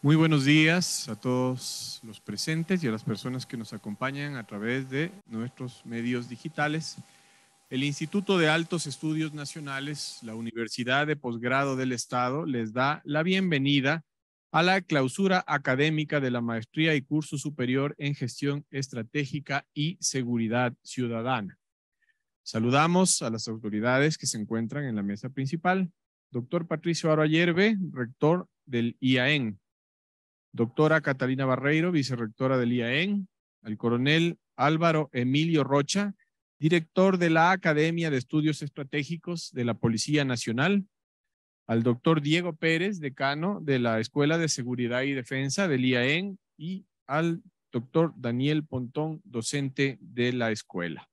Muy buenos días a todos los presentes y a las personas que nos acompañan a través de nuestros medios digitales. El Instituto de Altos Estudios Nacionales, la Universidad de Posgrado del Estado, les da la bienvenida a la clausura académica de la Maestría y Curso Superior en Gestión Estratégica y Seguridad Ciudadana. Saludamos a las autoridades que se encuentran en la mesa principal. Doctor Patricio Aro Ayerbe, rector del IAEN, doctora Catalina Barreiro, vicerrectora del IAEN, al coronel Álvaro Emilio Rocha, director de la Academia de Estudios Estratégicos de la Policía Nacional, al doctor Diego Pérez, decano de la Escuela de Seguridad y Defensa del IAEN y al doctor Daniel Pontón, docente de la escuela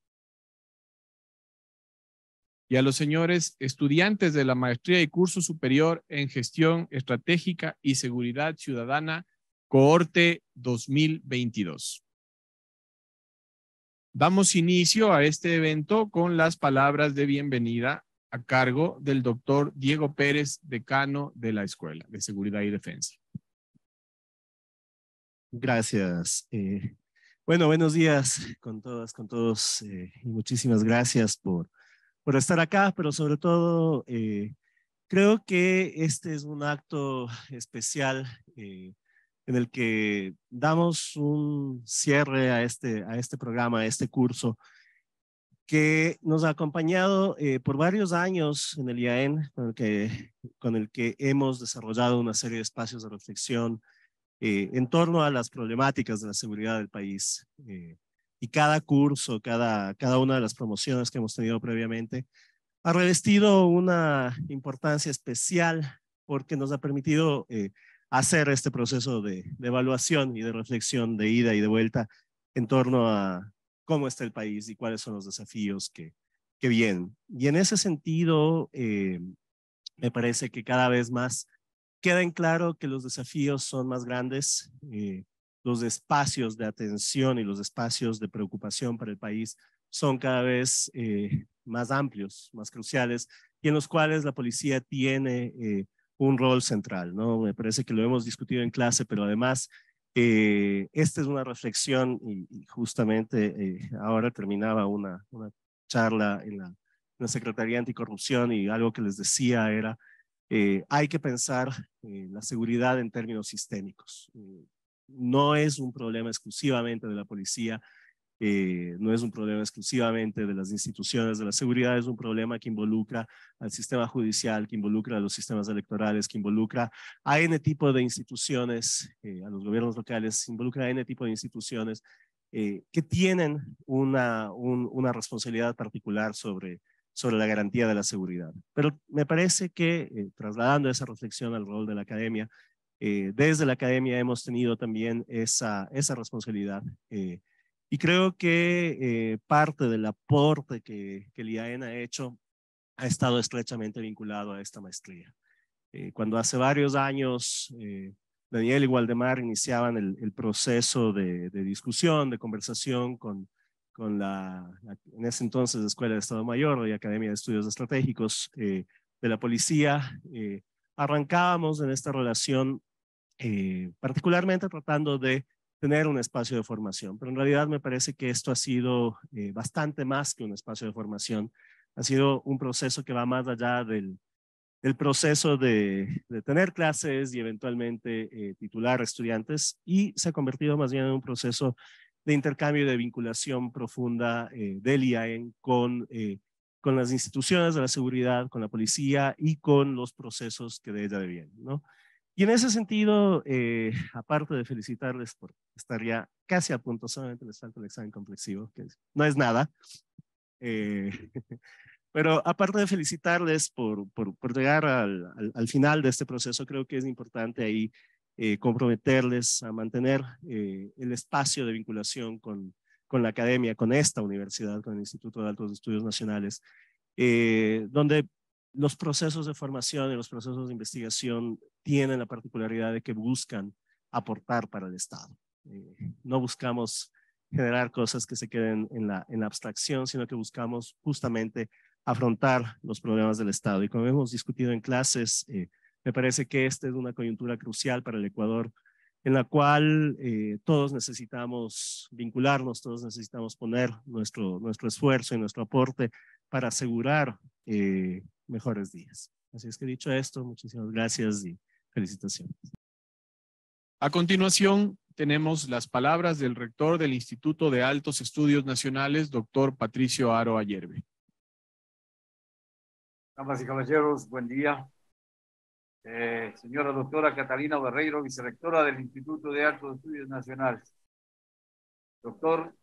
y a los señores estudiantes de la maestría y curso superior en gestión estratégica y seguridad ciudadana, cohorte 2022. Damos inicio a este evento con las palabras de bienvenida a cargo del doctor Diego Pérez, decano de la Escuela de Seguridad y Defensa. Gracias. Eh, bueno, buenos días con todas, con todos eh, y muchísimas gracias por por estar acá, pero sobre todo eh, creo que este es un acto especial eh, en el que damos un cierre a este, a este programa, a este curso, que nos ha acompañado eh, por varios años en el IAEN, con el, que, hemos desarrollado una serie de espacios de reflexión en torno a las problemáticas de la seguridad del país cada curso, cada, cada una de las promociones que hemos tenido previamente ha revestido una importancia especial porque nos ha permitido eh, hacer este proceso de, evaluación y de reflexión de ida y de vuelta en torno a cómo está el país y cuáles son los desafíos que, que vienen. Y en ese sentido, eh, me parece que cada vez más queda en claro que los desafíos son más grandes. Eh, los espacios de atención y los espacios de preocupación para el país son cada vez eh, más amplios, más cruciales, y en los cuales la policía tiene eh, un rol central. ¿no? Me parece que lo hemos discutido en clase, pero además eh, esta es una reflexión y, justamente ahora terminaba una, una charla en la, en la, Secretaría Anticorrupción y algo que les decía era, hay que pensar la seguridad en términos sistémicos no es un problema exclusivamente de la policía, eh, no es un problema exclusivamente de las instituciones de la seguridad, es un problema que involucra al sistema judicial, que involucra a los sistemas electorales, que involucra a N tipo de instituciones, eh, a los gobiernos locales, involucra a N tipo de instituciones eh, que tienen una, responsabilidad particular sobre, sobre la garantía de la seguridad. Pero me parece que, trasladando esa reflexión al rol de la academia, eh, desde la academia hemos tenido también esa, esa responsabilidad. Eh, y creo que eh, parte del aporte que, que el IAEN ha hecho ha estado estrechamente vinculado a esta maestría. cuando hace varios años Daniel y Waldemar iniciaban el, proceso de, discusión, de conversación con, con la, en ese entonces, Escuela de Estado Mayor y Academia de Estudios Estratégicos de la Policía, arrancábamos en esta relación eh, particularmente tratando de tener un espacio de formación. Pero en realidad me parece que esto ha sido eh, bastante más que un espacio de formación. Ha sido un proceso que va más allá del, del proceso de, tener clases y eventualmente eh, titular estudiantes y se ha convertido más bien en un proceso de intercambio y de vinculación profunda eh, del IAEN con, con las instituciones de la seguridad, con la policía y con los procesos que de ella devienen. ¿no? Y en ese sentido, eh, aparte de felicitarles por estar ya casi a punto, solamente les falta el examen complexivo, que no es nada. Eh, pero aparte de felicitarles por, por, llegar al, final de este proceso, creo que es importante ahí eh, comprometerles a mantener el espacio de vinculación con, con la academia, con esta universidad, con el Instituto de Altos Estudios Nacionales, donde los procesos de formación y los procesos de investigación tienen la particularidad de que buscan aportar para el Estado. Eh, no buscamos generar cosas que se queden en la, en abstracción, sino que buscamos justamente afrontar los problemas del Estado. Y como hemos discutido en clases, eh, me parece que esta es una coyuntura crucial para el Ecuador, en la cual eh, todos necesitamos vincularnos, todos necesitamos poner nuestro, nuestro esfuerzo y nuestro aporte para asegurar mejores días. Así es que dicho esto, muchísimas gracias y felicitaciones. A continuación, tenemos las palabras del rector del Instituto de Altos Estudios Nacionales, doctor Patricio Aro Ayerbe. Damas y caballeros, buen día. Eh, señora doctora Catalina Barreiro, vicerectora del Instituto de Altos Estudios Nacionales. Doctor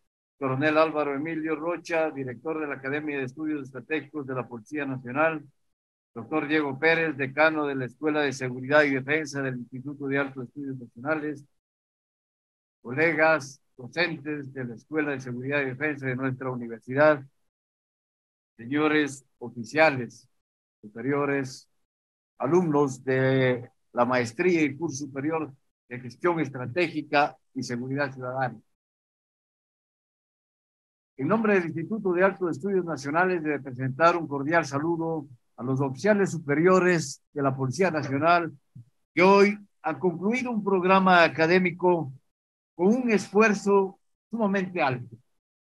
coronel Álvaro Emilio Rocha, director de la Academia de Estudios Estratégicos de la Policía Nacional, doctor Diego Pérez, decano de la Escuela de Seguridad y Defensa del Instituto de Altos Estudios Nacionales, colegas docentes de la Escuela de Seguridad y Defensa de nuestra universidad, señores oficiales, superiores, alumnos de la maestría y curso superior de gestión estratégica y seguridad ciudadana. En nombre del Instituto de Altos Estudios Nacionales, de presentar un cordial saludo a los oficiales superiores de la Policía Nacional, que hoy han concluido un programa académico con un esfuerzo sumamente alto,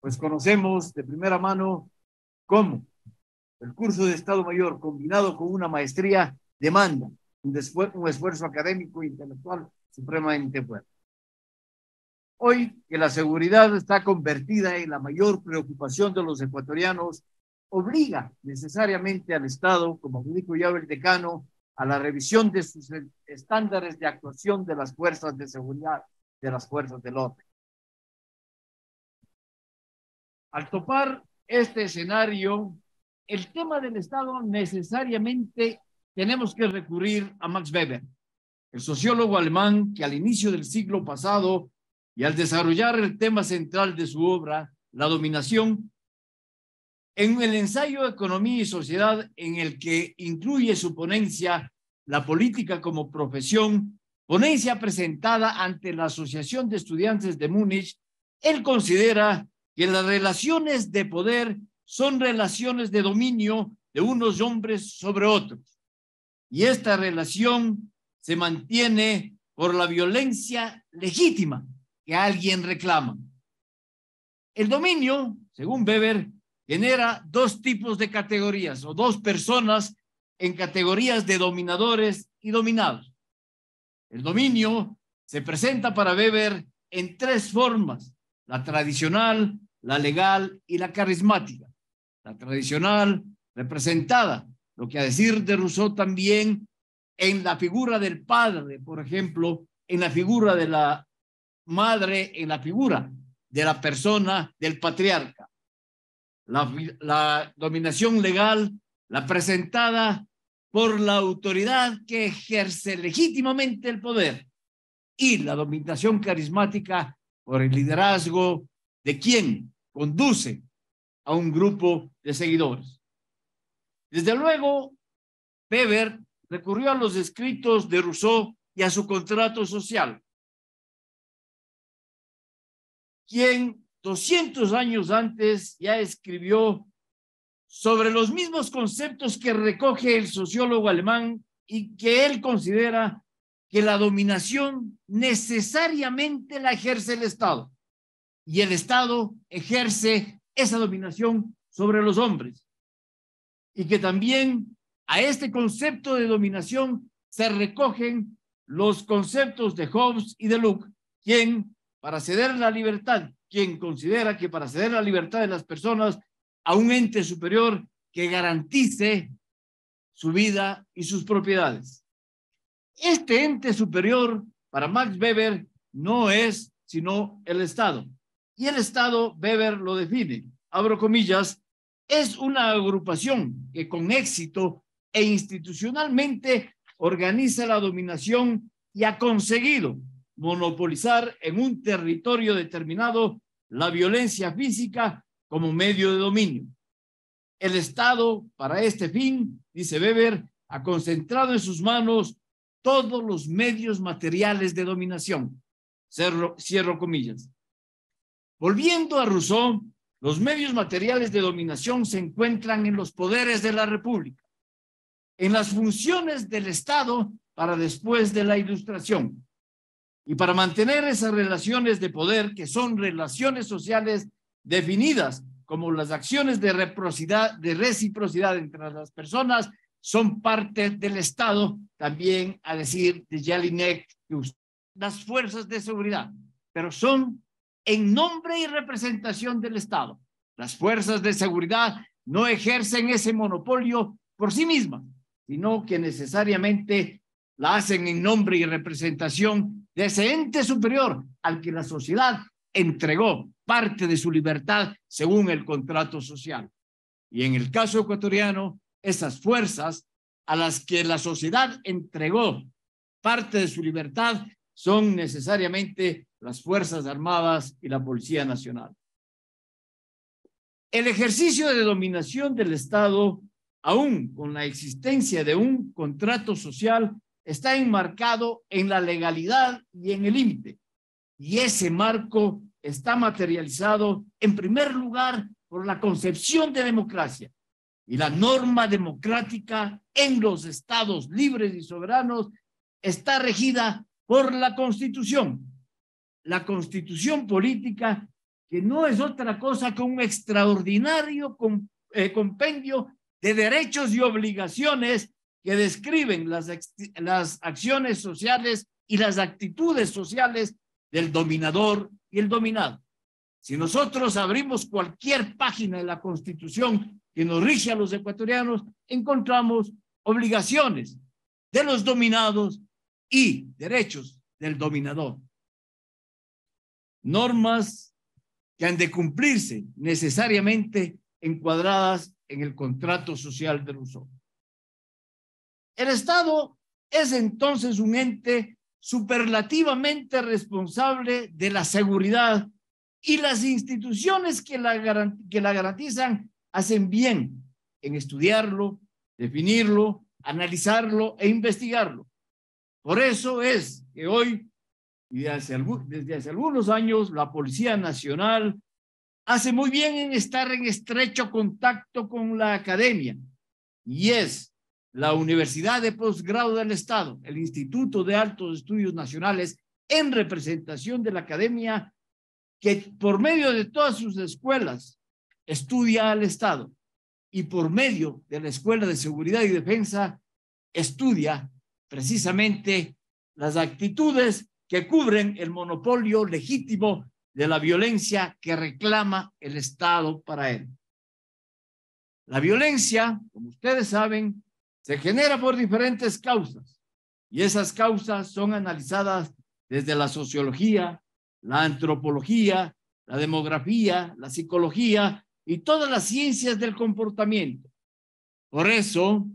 pues conocemos de primera mano cómo el curso de Estado Mayor combinado con una maestría demanda un, esfuerzo académico e intelectual supremamente fuerte. Hoy que la seguridad está convertida en la mayor preocupación de los ecuatorianos, obliga necesariamente al Estado, como dijo ya el decano, a la revisión de sus estándares de actuación de las fuerzas de seguridad, de las fuerzas del orden. Al topar este escenario, el tema del Estado necesariamente tenemos que recurrir a Max Weber, el sociólogo alemán que al inicio del siglo pasado y al desarrollar el tema central de su obra, la dominación, en el ensayo Economía y Sociedad, en el que incluye su ponencia La política como profesión, ponencia presentada ante la Asociación de Estudiantes de Múnich, él considera que las relaciones de poder son relaciones de dominio de unos hombres sobre otros. Y esta relación se mantiene por la violencia legítima que alguien reclama. El dominio, según Weber, genera dos tipos de categorías o dos personas en categorías de dominadores y dominados. El dominio se presenta para Weber en tres formas, la tradicional, la legal y la carismática. La tradicional representada, lo que a decir de Rousseau también en la figura del padre, por ejemplo, en la figura de la madre en la figura de la persona del patriarca. La, dominación legal, la presentada por la autoridad que ejerce legítimamente el poder y la dominación carismática por el liderazgo de quien conduce a un grupo de seguidores. Desde luego, Weber recurrió a los escritos de Rousseau y a su contrato social, quien 200 años antes ya escribió sobre los mismos conceptos que recoge el sociólogo alemán y que él considera que la dominación necesariamente la ejerce el Estado y el Estado ejerce esa dominación sobre los hombres y que también a este concepto de dominación se recogen los conceptos de Hobbes y de Locke quien para ceder la libertad, quien considera que para ceder la libertad de las personas a un ente superior que garantice su vida y sus propiedades. Este ente superior para Max Weber no es sino el Estado. Y el Estado, Weber lo define, abro comillas, es una agrupación que con éxito e institucionalmente organiza la dominación y ha conseguido monopolizar en un territorio determinado la violencia física como medio de dominio. El Estado, para este fin, dice Weber, ha concentrado en sus manos todos los medios materiales de dominación. cierro comillas. Volviendo a Rousseau, los medios materiales de dominación se encuentran en los poderes de la República, en las funciones del Estado para después de la Ilustración, y para mantener esas relaciones de poder, que son relaciones sociales definidas como las acciones de reciprocidad, entre las personas, son parte del Estado, también a decir de Jelinek, las fuerzas de seguridad, pero son en nombre y representación del Estado. Las fuerzas de seguridad no ejercen ese monopolio por sí mismas, sino que necesariamente la hacen en nombre y representación de ese ente superior al que la sociedad entregó parte de su libertad según el contrato social. Y en el caso ecuatoriano, esas fuerzas a las que la sociedad entregó parte de su libertad son necesariamente las Fuerzas Armadas y la Policía Nacional. El ejercicio de dominación del Estado, aún con la existencia de un contrato social, está enmarcado en la legalidad y en el límite. Y ese marco está materializado en primer lugar por la concepción de democracia y la norma democrática en los estados libres y soberanos está regida por la constitución. La constitución política que no es otra cosa que un extraordinario eh, compendio de derechos y obligaciones que describen las, las acciones sociales y las actitudes sociales del dominador y el dominado. Si nosotros abrimos cualquier página de la Constitución que nos rige a los ecuatorianos, encontramos obligaciones de los dominados y derechos del dominador. Normas que han de cumplirse necesariamente encuadradas en el contrato social del uso. El Estado es entonces un ente superlativamente responsable de la seguridad y las instituciones que la, garantizan hacen bien en estudiarlo, definirlo, analizarlo e investigarlo. Por eso es que hoy y desde hace, desde hace algunos años la Policía Nacional hace muy bien en estar en estrecho contacto con la academia y es la Universidad de Postgrado del Estado, el Instituto de Altos Estudios Nacionales, en representación de la Academia, que por medio de todas sus escuelas estudia al Estado y por medio de la Escuela de Seguridad y Defensa estudia precisamente las actitudes que cubren el monopolio legítimo de la violencia que reclama el Estado para él. La violencia, como ustedes saben, se genera por diferentes causas y esas causas son analizadas desde la sociología, la antropología, la demografía, la psicología y todas las ciencias del comportamiento. Por eso,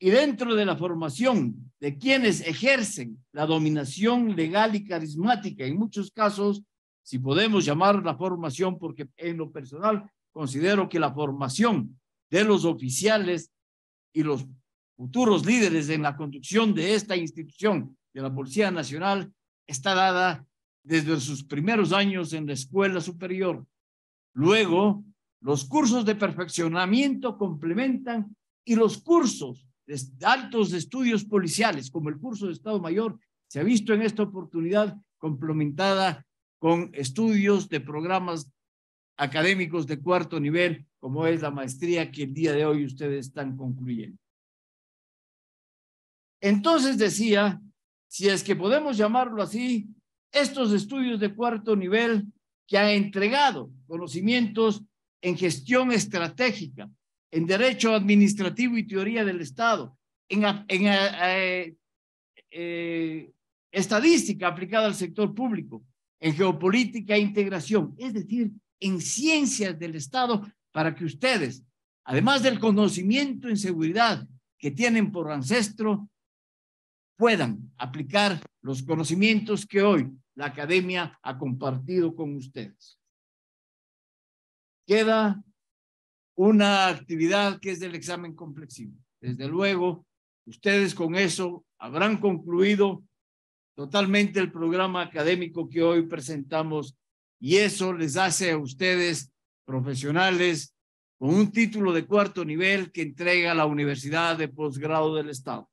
y dentro de la formación de quienes ejercen la dominación legal y carismática, en muchos casos, si podemos llamar la formación, porque en lo personal considero que la formación de los oficiales y los futuros líderes en la conducción de esta institución de la Policía Nacional está dada desde sus primeros años en la escuela superior. Luego, los cursos de perfeccionamiento complementan y los cursos de altos estudios policiales, como el curso de Estado Mayor, se ha visto en esta oportunidad complementada con estudios de programas académicos de cuarto nivel, como es la maestría que el día de hoy ustedes están concluyendo. Entonces decía, si es que podemos llamarlo así, estos estudios de cuarto nivel que ha entregado conocimientos en gestión estratégica, en derecho administrativo y teoría del Estado, en, eh, eh, estadística aplicada al sector público, en geopolítica e integración, es decir, en ciencias del Estado para que ustedes, además del conocimiento en seguridad que tienen por ancestro, puedan aplicar los conocimientos que hoy la academia ha compartido con ustedes. Queda una actividad que es del examen complexivo. Desde luego, ustedes con eso habrán concluido totalmente el programa académico que hoy presentamos y eso les hace a ustedes profesionales con un título de cuarto nivel que entrega la Universidad de Posgrado del Estado.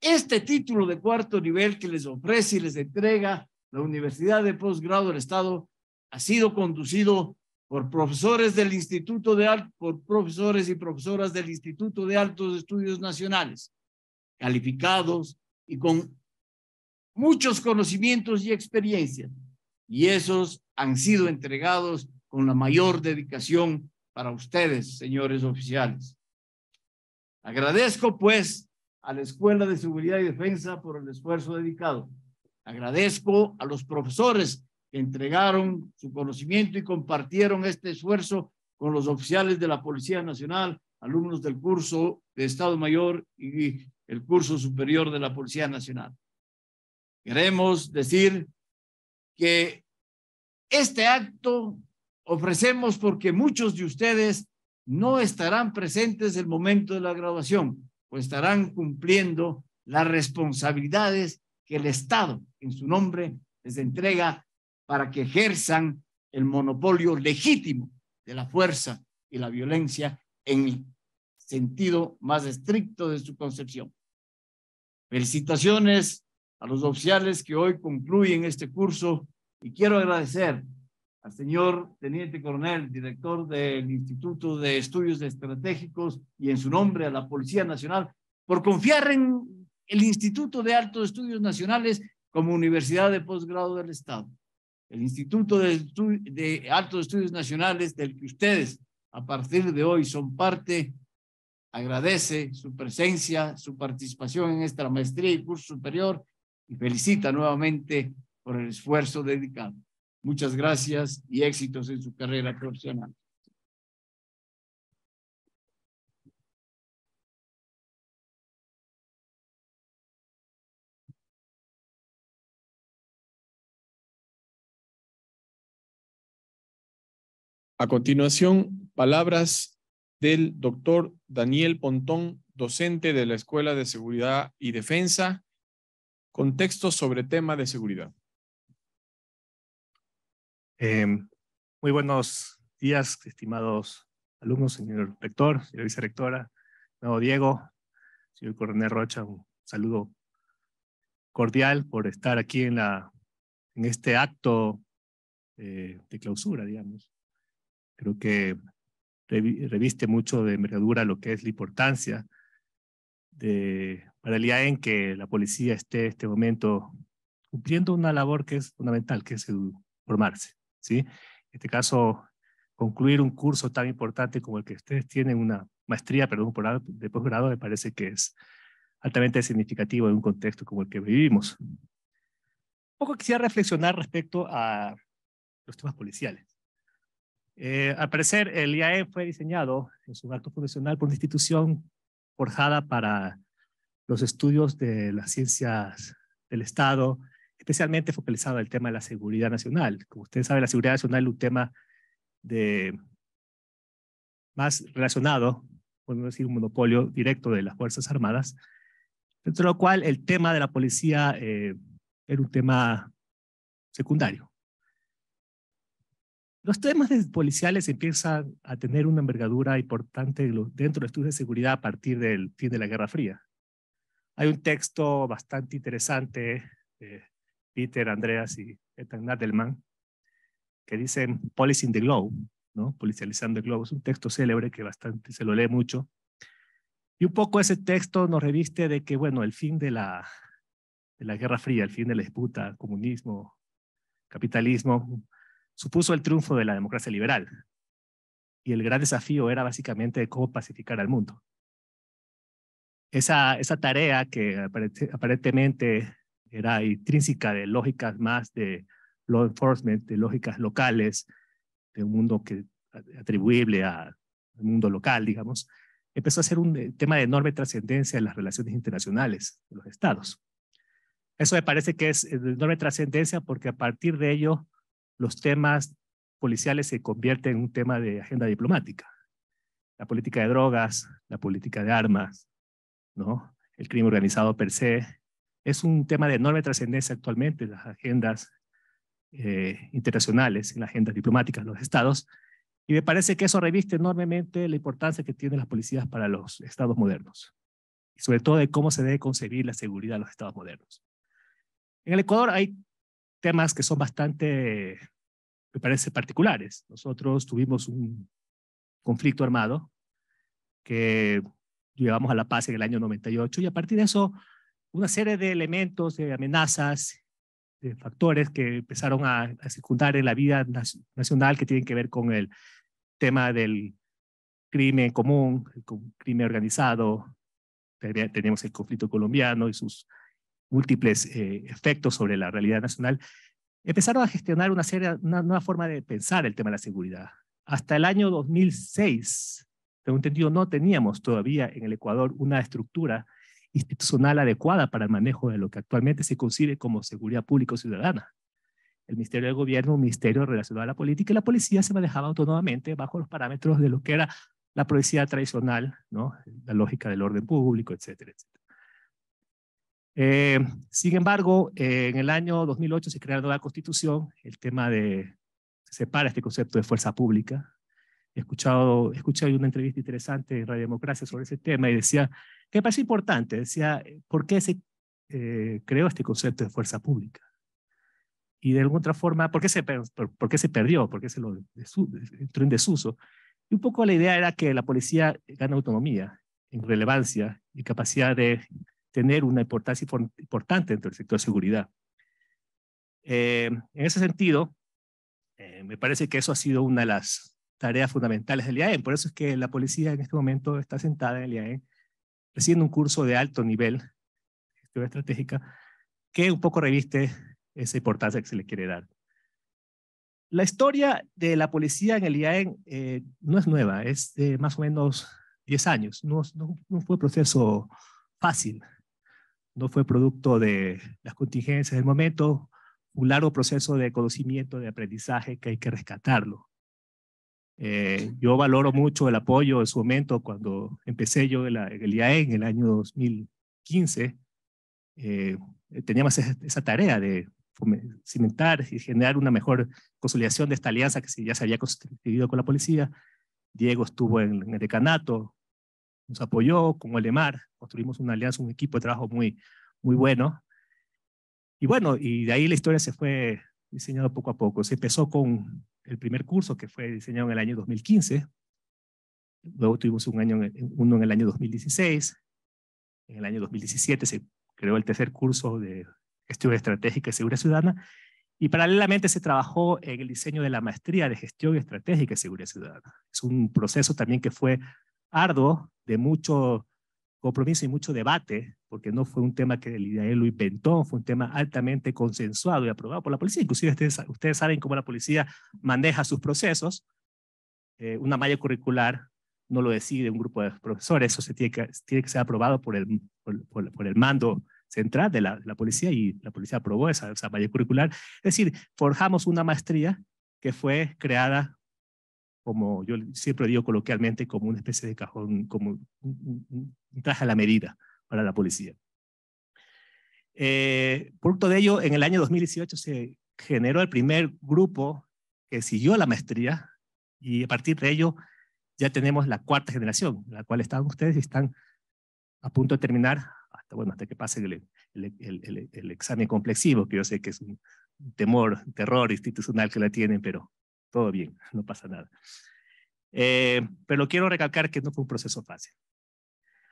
Este título de cuarto nivel que les ofrece y les entrega la Universidad de Posgrado del Estado ha sido conducido por profesores del Instituto de por profesores y profesoras del Instituto de Altos Estudios Nacionales, calificados y con muchos conocimientos y experiencias y esos han sido entregados con la mayor dedicación para ustedes, señores oficiales. Agradezco pues a la Escuela de Seguridad y Defensa por el esfuerzo dedicado. Agradezco a los profesores que entregaron su conocimiento y compartieron este esfuerzo con los oficiales de la Policía Nacional, alumnos del curso de Estado Mayor y el curso superior de la Policía Nacional. Queremos decir que este acto ofrecemos porque muchos de ustedes no estarán presentes el momento de la graduación o estarán cumpliendo las responsabilidades que el Estado, en su nombre, les entrega para que ejerzan el monopolio legítimo de la fuerza y la violencia en el sentido más estricto de su concepción. Felicitaciones a los oficiales que hoy concluyen este curso y quiero agradecer al señor Teniente Coronel, director del Instituto de Estudios Estratégicos y en su nombre a la Policía Nacional, por confiar en el Instituto de Altos Estudios Nacionales como universidad de posgrado del Estado. El Instituto de, Altos Estudios Nacionales, del que ustedes a partir de hoy son parte, agradece su presencia, su participación en esta maestría y curso superior y felicita nuevamente por el esfuerzo dedicado. Muchas gracias y éxitos en su carrera profesional. A continuación, palabras del doctor Daniel Pontón, docente de la Escuela de Seguridad y Defensa, contexto sobre tema de seguridad. Em, muy buenos días, estimados alumnos, señor rector, señora vicerectora, nuevo Diego, señor coronel Rocha, un saludo cordial por estar aquí en, este acto eh, de clausura, digamos. Creo que reviste mucho de envergadura lo que es la importancia para el en que la policía esté en este momento cumpliendo una labor que es fundamental, que es formarse. ¿sí? En este caso, concluir un curso tan importante como el que ustedes tienen, una maestría, perdón, de posgrado, me parece que es altamente significativo en un contexto como el que vivimos. Un poco quisiera reflexionar respecto a los temas policiales. Eh, al parecer, el IAE fue diseñado en su acto profesional por una institución forjada para los estudios de las ciencias del Estado, especialmente focalizado en el tema de la seguridad nacional. Como ustedes sabe, la seguridad nacional es un tema de, más relacionado, podemos decir un monopolio directo de las Fuerzas Armadas, dentro de lo cual el tema de la policía eh, era un tema secundario. Los temas policiales empiezan a tener una envergadura importante dentro de estudios de seguridad a partir del fin de la Guerra Fría. Hay un texto bastante interesante eh, Peter, Andreas y Ethan Nadelman, que dicen policy Policing the Globe, ¿no? Policializando el globo. Es un texto célebre que bastante se lo lee mucho. Y un poco ese texto nos reviste de que, bueno, el fin de la, de la Guerra Fría, el fin de la disputa, comunismo, capitalismo, supuso el triunfo de la democracia liberal. Y el gran desafío era básicamente cómo pacificar al mundo. Esa, esa tarea que aparentemente era intrínseca de lógicas más de law enforcement, de lógicas locales, de un mundo que atribuible al mundo local, digamos, empezó a ser un eh, tema de enorme trascendencia en las relaciones internacionales de los estados. Eso me parece que es eh, de enorme trascendencia porque a partir de ello los temas policiales se convierten en un tema de agenda diplomática. La política de drogas, la política de armas, ¿no? el crimen organizado per se, es un tema de enorme trascendencia actualmente en las agendas eh, internacionales, en las agendas diplomáticas de los estados, y me parece que eso reviste enormemente la importancia que tienen las policías para los estados modernos, y sobre todo de cómo se debe concebir la seguridad de los estados modernos. En el Ecuador hay temas que son bastante, me parece, particulares. Nosotros tuvimos un conflicto armado que llevamos a la paz en el año 98 y a partir de eso una serie de elementos, de amenazas, de factores que empezaron a, circundar en la vida nacional que tienen que ver con el tema del crimen común, el crimen organizado, tenemos el conflicto colombiano y sus múltiples eh, efectos sobre la realidad nacional, empezaron a gestionar una, serie, una nueva forma de pensar el tema de la seguridad. Hasta el año 2006, tengo entendido, no teníamos todavía en el Ecuador una estructura institucional adecuada para el manejo de lo que actualmente se concibe como seguridad pública o ciudadana. El Ministerio del Gobierno, un ministerio relacionado a la política, y la policía se manejaba autónomamente bajo los parámetros de lo que era la policía tradicional, ¿no? la lógica del orden público, etcétera, etcétera. Eh, sin embargo, eh, en el año 2008 se crea la nueva constitución, el tema de, se separa este concepto de fuerza pública, He escuchado, una entrevista interesante en Radio Democracia sobre ese tema y decía, que me parece importante, decía, ¿por qué se eh, creó este concepto de fuerza pública? Y de alguna otra forma, ¿por qué se, por, qué se perdió? ¿Por qué se lo entró en desuso? Y un poco la idea era que la policía gana autonomía, en relevancia y capacidad de tener una importancia importante dentro del sector de seguridad. Eh, en ese sentido, eh, me parece que eso ha sido una de las tareas fundamentales del IAEN. Por eso es que la policía en este momento está sentada en el IAEN, recibiendo un curso de alto nivel, gestión estratégica, que un poco reviste esa importancia que se le quiere dar. La historia de la policía en el IAEN eh, no es nueva, es de más o menos 10 años. No, no, no fue proceso fácil, no fue producto de las contingencias del momento, un largo proceso de conocimiento, de aprendizaje que hay que rescatarlo. Eh, yo valoro mucho el apoyo en su momento cuando empecé yo en, el IAE en el año 2015. Eh, teníamos esa, tarea de cimentar y generar una mejor consolidación de esta alianza que ya se había construido con la policía. Diego estuvo en, el decanato, nos apoyó con Olemar, construimos una alianza, un equipo de trabajo muy, muy bueno. Y bueno, y de ahí la historia se fue diseñando poco a poco. Se empezó con el primer curso que fue diseñado en el año 2015. Luego tuvimos un año, uno en el año 2016. En el año 2017 se creó el tercer curso de gestión estratégica y seguridad ciudadana. Y paralelamente se trabajó en el diseño de la maestría de gestión estratégica y seguridad ciudadana. Es un proceso también que fue arduo, de mucho compromiso y mucho debate, porque no fue un tema que el IDAE lo inventó, fue un tema altamente consensuado y aprobado por la policía. Inclusive ustedes, ustedes saben cómo la policía maneja sus procesos. Eh, una malla curricular no lo decide un grupo de profesores, eso se tiene, que, tiene que ser aprobado por el, por, el mando central de la, de la, policía y la policía aprobó esa, esa malla curricular. Es decir, forjamos una maestría que fue creada como yo siempre digo coloquialmente, como una especie de cajón, como un, traje a la medida para la policía. Eh, producto de ello, en el año 2018 se generó el primer grupo que siguió la maestría y a partir de ello ya tenemos la cuarta generación, la cual están ustedes y están a punto de terminar, hasta, bueno, hasta que pase el, el, el examen complexivo, que yo sé que es un temor, un terror institucional que la tienen, pero todo bien, no pasa nada. Eh, pero quiero recalcar que no fue un proceso fácil.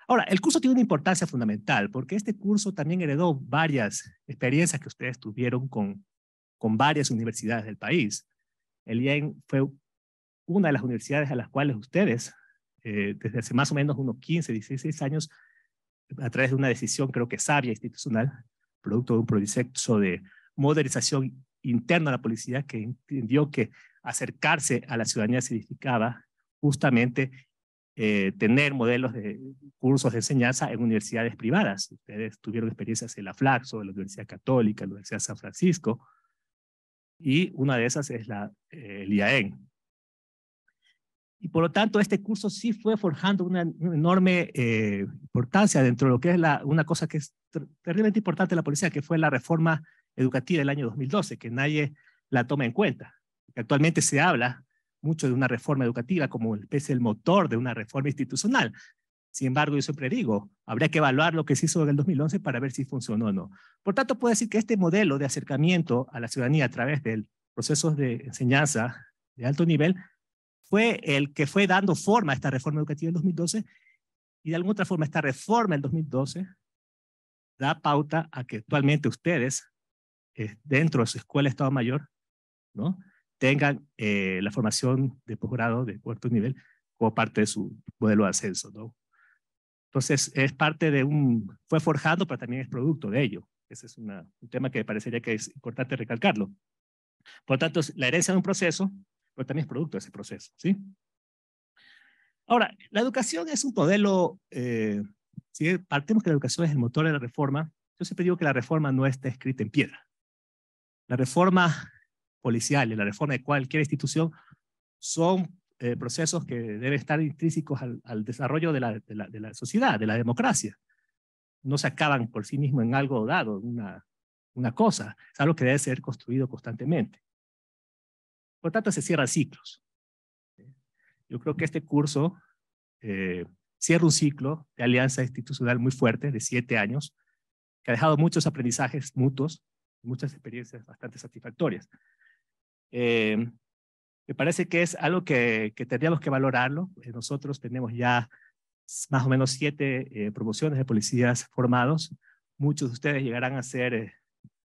Ahora, el curso tiene una importancia fundamental porque este curso también heredó varias experiencias que ustedes tuvieron con, con varias universidades del país. El IEN fue una de las universidades a las cuales ustedes, eh, desde hace más o menos unos 15, 16 años, a través de una decisión creo que sabia institucional, producto de un proceso de modernización interna de la policía que entendió que acercarse a la ciudadanía significada justamente eh, tener modelos de cursos de enseñanza en universidades privadas. Ustedes tuvieron experiencias en la Flaxo, en la Universidad Católica, en la Universidad de San Francisco, y una de esas es la, eh, e Y por lo tanto, este curso sí fue forjando una, enorme eh, importancia dentro de lo que es la, una cosa que es terriblemente importante en la policía, que fue la reforma educativa del año 2012, que nadie la toma en cuenta. Actualmente se habla mucho de una reforma educativa como el, el motor de una reforma institucional. Sin embargo, yo siempre digo, habría que evaluar lo que se hizo en el 2011 para ver si funcionó o no. Por tanto, puedo decir que este modelo de acercamiento a la ciudadanía a través de procesos de enseñanza de alto nivel fue el que fue dando forma a esta reforma educativa en 2012 y de alguna otra forma esta reforma en 2012 da pauta a que actualmente ustedes, eh, dentro de su escuela de Estado Mayor, ¿no? tengan eh, la formación de posgrado de cuarto nivel como parte de su modelo de ascenso. Entonces, es parte de un, fue forjado, pero también es producto de ello. Ese es un tema que me parecería que es importante recalcarlo. Por lo tanto, la herencia de un proceso, pero también es producto de ese proceso. ¿sí? Ahora, la educación es un modelo, eh, si partimos que la educación es el motor de la reforma, yo siempre digo que la reforma no está escrita en piedra. La reforma policiales, la reforma de cualquier institución, son eh, procesos que deben estar intrínsecos al, desarrollo de la, sociedad, de la democracia. No se acaban por sí mismos en algo dado, una, una cosa, es algo que debe ser construido constantemente. Por tanto, se cierran ciclos. Yo creo que este curso eh, cierra un ciclo de alianza institucional muy fuerte de siete años, que ha dejado muchos aprendizajes mutuos, muchas experiencias bastante satisfactorias. Eh, me parece que es algo que, que tendríamos que valorarlo. Eh, nosotros tenemos ya más o menos siete eh, promociones de policías formados. Muchos de ustedes llegarán a ser eh,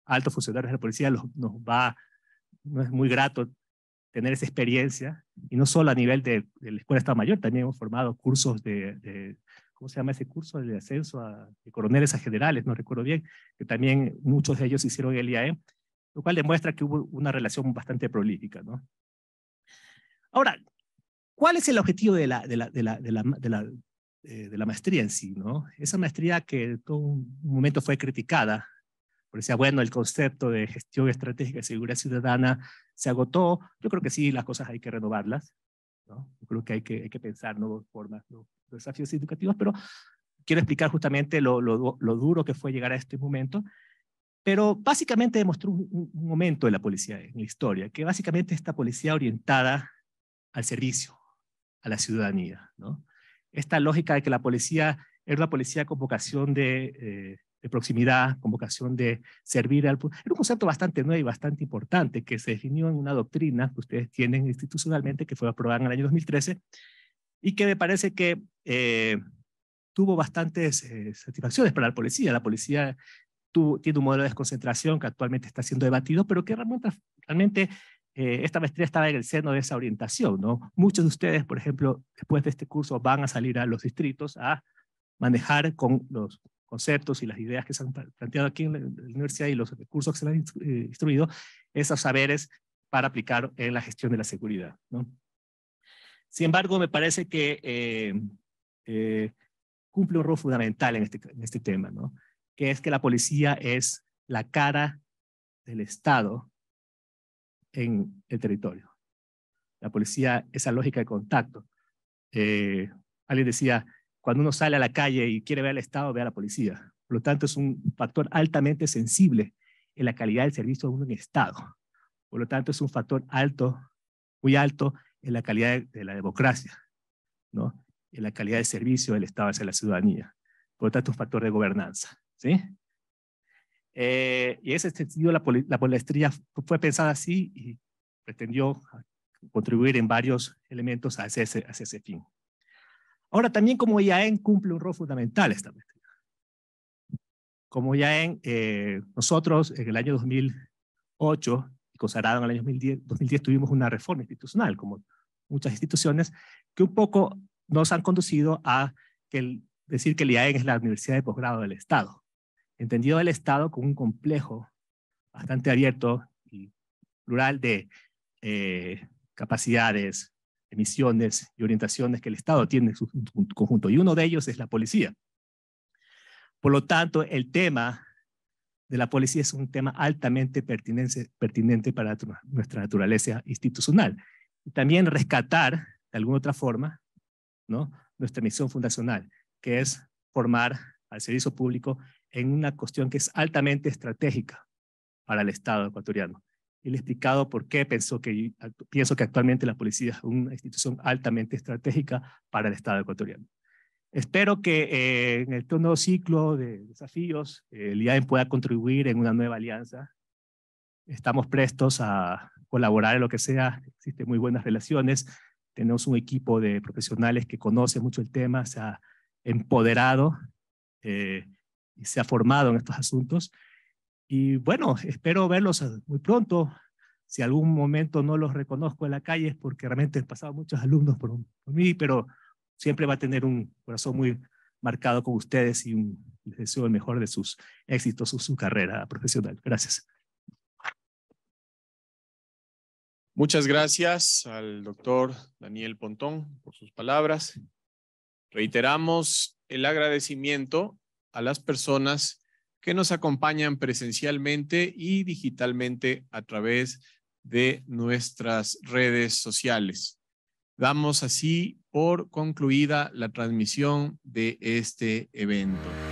altos funcionarios de la policía. nos va, no es muy grato tener esa experiencia, y no solo a nivel de, la Escuela de Estado Mayor, también hemos formado cursos de, ¿cómo se llama ese curso? De ascenso de coroneles a generales, no recuerdo bien, que también muchos de ellos hicieron el IAE, lo cual demuestra que hubo una relación bastante prolífica. ¿no? Ahora, ¿cuál es el objetivo de la, de la, de la, de la, de la, eh, maestría en sí? ¿no? Esa maestría que en todo un momento fue criticada, porque decía, bueno, el concepto de gestión estratégica de seguridad ciudadana se agotó, yo creo que sí, las cosas hay que renovarlas, ¿no? yo creo que hay que, hay que pensar nuevas formas, nuevos desafíos educativos, pero quiero explicar justamente lo, lo, lo duro que fue llegar a este momento pero básicamente demostró un, momento de la policía en la historia, que básicamente esta policía orientada al servicio, a la ciudadanía. ¿no? Esta lógica de que la policía era una policía con vocación de, eh, proximidad, con vocación de servir al pueblo. Era un concepto bastante nuevo y bastante importante que se definió en una doctrina que ustedes tienen institucionalmente, que fue aprobada en el año 2013, y que me parece que eh, tuvo bastantes eh, satisfacciones para la policía. La policía tiene un modelo de desconcentración que actualmente está siendo debatido, pero que realmente, eh, esta maestría estaba en el seno de esa orientación. ¿no? Muchos de ustedes, por ejemplo, después de este curso van a salir a los distritos a manejar con los conceptos y las ideas que se han planteado aquí en la universidad y los recursos que se han eh, instruido, esos saberes para aplicar en la gestión de la seguridad. ¿no? Sin embargo, me parece que eh, eh cumple un rol fundamental en este, en este tema. ¿no? que es que la policía es la cara del Estado en el territorio. La policía, esa lógica de contacto. Eh, alguien decía, cuando uno sale a la calle y quiere ver al Estado, ve a la policía. Por lo tanto, es un factor altamente sensible en la calidad del servicio de uno en Estado. Por lo tanto, es un factor alto, muy alto en la calidad de, la democracia, ¿no? en la calidad de servicio del Estado hacia la ciudadanía. Por lo tanto, es un factor de gobernanza. ¿sí? Eh, y en ese sentido, la, la, poliestría fue pensada así y pretendió contribuir en varios elementos hacia ese, ese fin. Ahora, también como IAEN cumple un rol fundamental esta política. Como IAEN, eh, nosotros en el año 2008 y con en el año 2010, 2010 tuvimos una reforma institucional, como muchas instituciones, que un poco nos han conducido a que decir que el IAEN es la universidad de posgrado del Estado entendido el Estado como un complejo bastante abierto y plural de eh, capacidades, emisiones y orientaciones que el Estado tiene en su conjunto. Y uno de ellos es la policía. Por lo tanto, el tema de la policía es un tema altamente pertinente, pertinente para nuestra naturaleza institucional. Y también rescatar, de alguna otra forma, ¿no? nuestra misión fundacional, que es formar al servicio público en una cuestión que es altamente estratégica para el Estado ecuatoriano. le he explicado por qué que, pienso que actualmente la policía es una institución altamente estratégica para el Estado ecuatoriano. Espero que eh, en el nuevo ciclo de desafíos eh, el IAEM pueda contribuir en una nueva alianza. Estamos prestos a colaborar en lo que sea, existen muy buenas relaciones, tenemos un equipo de profesionales que conoce mucho el tema, se ha empoderado. Eh, se ha formado en estos asuntos. Y bueno, espero verlos muy pronto. Si algún momento no los reconozco en la calle es porque realmente han pasado muchos alumnos por, mí, pero siempre va a tener un corazón muy marcado con ustedes y un, les deseo el mejor de sus éxitos, su, su carrera profesional. Gracias. Muchas gracias al doctor Daniel Pontón por sus palabras. Reiteramos el agradecimiento a las personas que nos acompañan presencialmente y digitalmente a través de nuestras redes sociales. Damos así por concluida la transmisión de este evento.